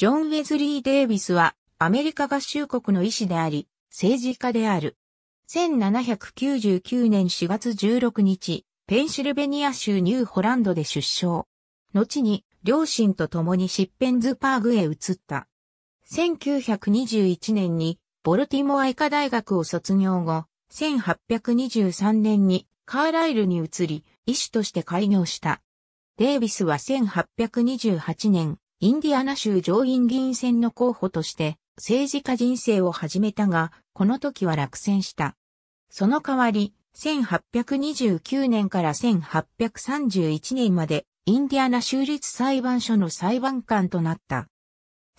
ジョン・ウェズリー・デイビスはアメリカ合衆国の医師であり、政治家である。1799年4月16日、ペンシルベニア州ニューホランドで出生。後に、両親と共にシッペンズパーグへ移った。1921年に、ボルティモア医科大学を卒業後、1823年にカーライルに移り、医師として開業した。デイビスは1828年、インディアナ州上院議員選の候補として政治家人生を始めたが、この時は落選した。その代わり、1829年から1831年までインディアナ州立裁判所の裁判官となった。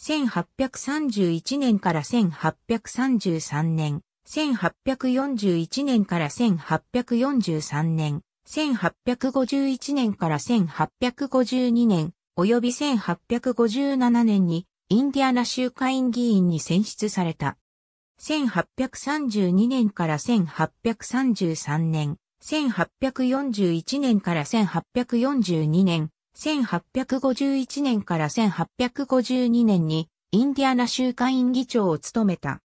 1831年から1833年、1841年から1843年、1851年から1852年、及び1857年にインディアナ州下院議員に選出された。1832年から1833年、1841年から1842年、1851年から1852年にインディアナ州下院議長を務めた。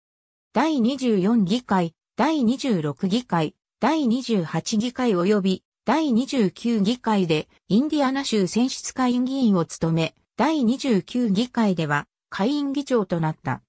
第24議会、第26議会、第28議会及び第29議会でインディアナ州選出会議員を務め、第29議会では会員議長となった。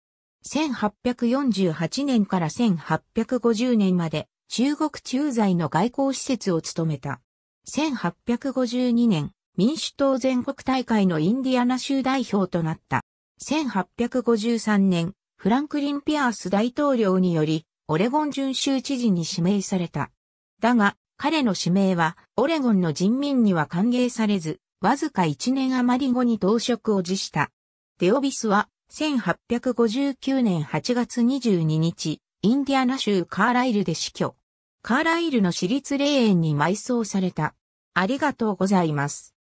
1848年から1850年まで中国駐在の外交施設を務めた。1852年、民主党全国大会のインディアナ州代表となった。1853年、フランクリン・ピアース大統領により、オレゴン準州知事に指名された。だが、彼の指名は、オレゴンの人民には歓迎されず、わずか1年余り後に当職を辞した。デオビスは、1859年8月22日、インディアナ州カーライルで死去。カーライルの私立霊園に埋葬された。ありがとうございます。